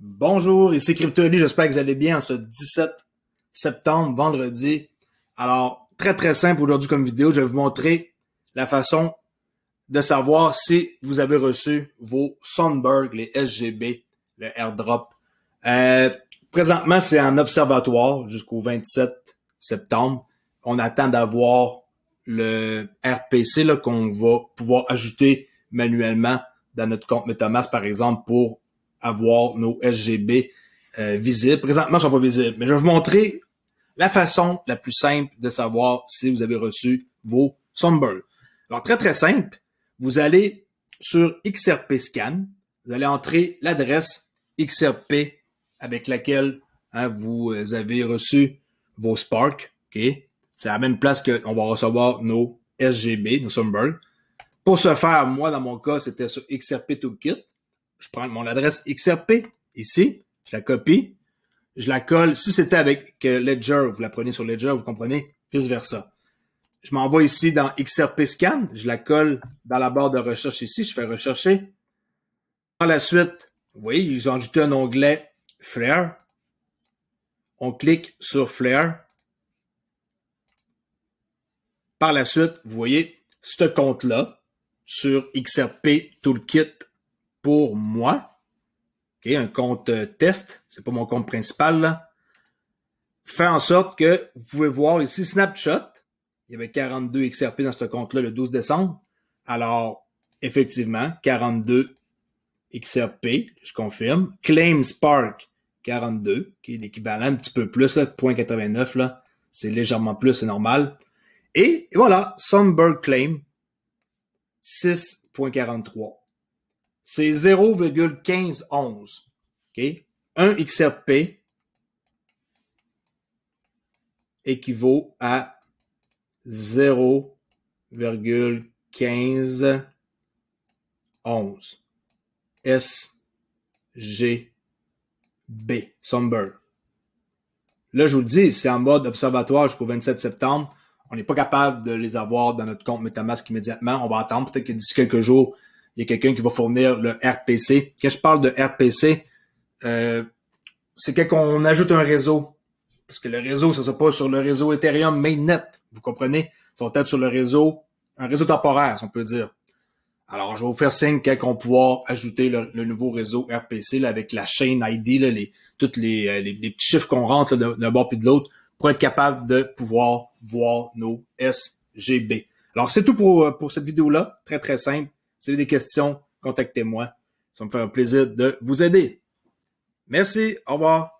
Bonjour, ici CryptoLi, j'espère que vous allez bien en ce 17 septembre, vendredi. Alors, très très simple aujourd'hui comme vidéo, je vais vous montrer la façon de savoir si vous avez reçu vos Sunberg, les SGB, le airdrop. Euh, présentement, c'est en observatoire jusqu'au 27 septembre. On attend d'avoir le RPC qu'on va pouvoir ajouter manuellement dans notre compte MetaMask, par exemple, pour avoir nos SGB euh, visibles. Présentement, ils sont pas visibles, mais je vais vous montrer la façon la plus simple de savoir si vous avez reçu vos Sunbird. Alors, très, très simple. Vous allez sur XRP Scan. Vous allez entrer l'adresse XRP avec laquelle hein, vous euh, avez reçu vos Spark. ok C'est la même place qu'on va recevoir nos SGB, nos Sunbird. Pour ce faire, moi, dans mon cas, c'était sur XRP Toolkit je prends mon adresse XRP ici, je la copie, je la colle. Si c'était avec Ledger, vous la prenez sur Ledger, vous comprenez, vice-versa. Je m'envoie ici dans XRP Scan, je la colle dans la barre de recherche ici, je fais rechercher. Par la suite, vous voyez, ils ont ajouté un onglet Flare. On clique sur Flare. Par la suite, vous voyez ce compte-là sur XRP Toolkit pour moi, un compte euh, test, c'est pas mon compte principal, fait en sorte que vous pouvez voir ici Snapshot, il y avait 42 XRP dans ce compte-là le 12 décembre. Alors, effectivement, 42 XRP, je confirme. Claim Spark, 42, qui est l'équivalent un petit peu plus, là, 0.89, là. C'est légèrement plus, c'est normal. Et, et voilà, Sunberg Claim, 6.43 c'est 0,1511. OK? 1 XRP équivaut à 0,1511. SGB. Somber. Là, je vous le dis, c'est en mode observatoire jusqu'au 27 septembre. On n'est pas capable de les avoir dans notre compte MetaMask immédiatement. On va attendre peut-être que d'ici quelques jours, il y a quelqu'un qui va fournir le RPC. Quand je parle de RPC, euh, c'est qu'on ajoute un réseau. Parce que le réseau, ça ne pas sur le réseau Ethereum mainnet. Vous comprenez? va être sur le réseau, un réseau temporaire, on peut dire. Alors, je vais vous faire signe qu'on va pouvoir ajouter le, nouveau réseau RPC avec la chaîne ID, là, les, tous euh, les, petits chiffres qu'on rentre d'un bord puis de l'autre pour être capable de pouvoir voir nos SGB. Alors, c'est tout euh, pour cette vidéo-là. Très, très simple. Si vous avez des questions, contactez-moi. Ça me fait un plaisir de vous aider. Merci, au revoir.